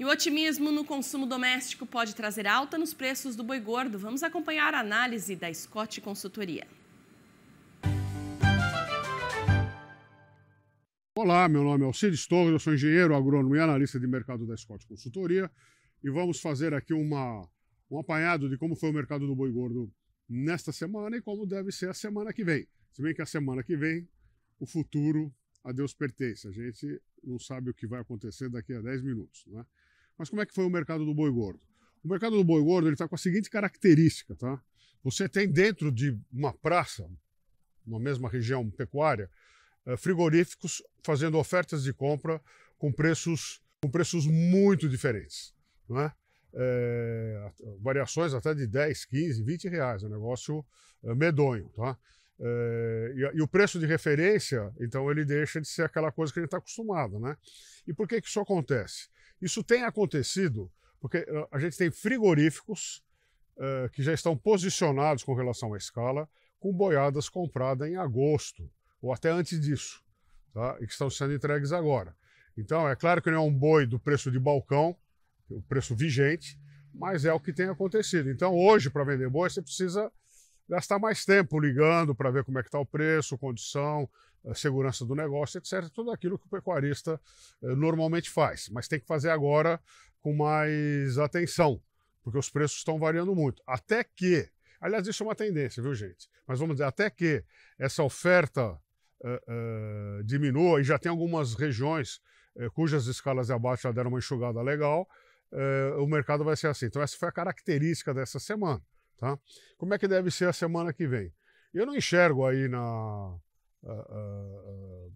E o otimismo no consumo doméstico pode trazer alta nos preços do boi gordo. Vamos acompanhar a análise da Scott Consultoria. Olá, meu nome é Alcides Torres, eu sou engenheiro agrônomo e analista de mercado da Scott Consultoria e vamos fazer aqui uma, um apanhado de como foi o mercado do boi gordo nesta semana e como deve ser a semana que vem. Se bem que a semana que vem, o futuro a Deus pertence. A gente não sabe o que vai acontecer daqui a 10 minutos, né? Mas como é que foi o mercado do boi gordo? O mercado do boi gordo está com a seguinte característica, tá? Você tem dentro de uma praça, numa mesma região pecuária, eh, frigoríficos fazendo ofertas de compra com preços, com preços muito diferentes. Né? É, eh, variações até de 10, 15, 20 reais, é um negócio eh, medonho. Tá? É, e, e, o preço de referência, então, ele deixa de ser aquela coisa que a gente está acostumado. Né? E por que, que isso acontece? Isso tem acontecido porque eh, a gente tem frigoríficos uh, que já estão posicionados com relação à escala, com boiadas compradas em agosto ou até antes disso, tá? e que estão sendo entregues agora. Então, é claro que não é um boi do preço de balcão, o preço vigente, mas é o que tem acontecido. Então, hoje, para vender boi, você precisa gastar mais tempo ligando para ver como é que está o preço, condição, eh, segurança do negócio, etc. Tudo aquilo que o pecuarista eh, normalmente faz, mas tem que fazer agora com mais atenção, porque os preços estão variando muito. Até que, aliás, isso é uma tendência, viu, gente? Mas vamos dizer, até que essa oferta eh, eh, diminua e já tem algumas regiões eh, cujas escalas de abate já deram uma enxugada legal, eh, o mercado vai ser assim. Então, essa foi a característica dessa semana. Tá? Como é que deve ser a semana que vem? Eu não enxergo aí na, ah, ah,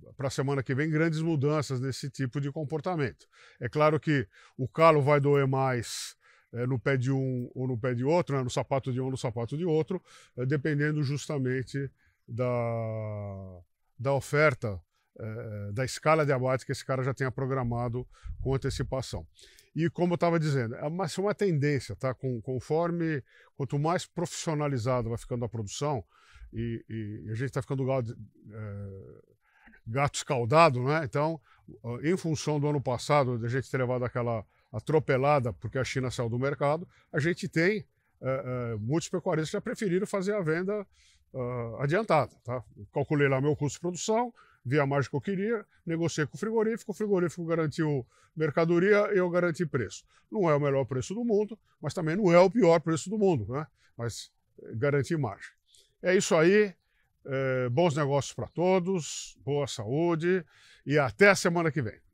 ah, para a semana que vem grandes mudanças nesse tipo de comportamento. É claro que o calo vai doer mais é, no pé de um ou no pé de outro, né, no sapato de um ou no sapato de outro, é, dependendo justamente da, da oferta, é, da escala de abate que esse cara já tenha programado com antecipação. E como eu estava dizendo, é uma, é uma tendência, tá? Com, conforme quanto mais profissionalizado vai ficando a produção e, e a gente está ficando gato, é, gato escaldado, né? Então, em função do ano passado da gente ter levado aquela atropelada porque a China saiu do mercado, a gente tem é, é muitos pecuaristas já preferiram fazer a venda ah, adiantada, tá? Calculei lá meu custo de produção, vi a margem que eu queria, negociei com o frigorífico, o frigorífico garantiu mercadoria, e eu garanti preço. Não é o melhor preço do mundo, mas também não é o pior preço do mundo, né? Mas eh, garanti margem. É isso aí. É, bons negócios para todos, boa saúde e até a semana que vem.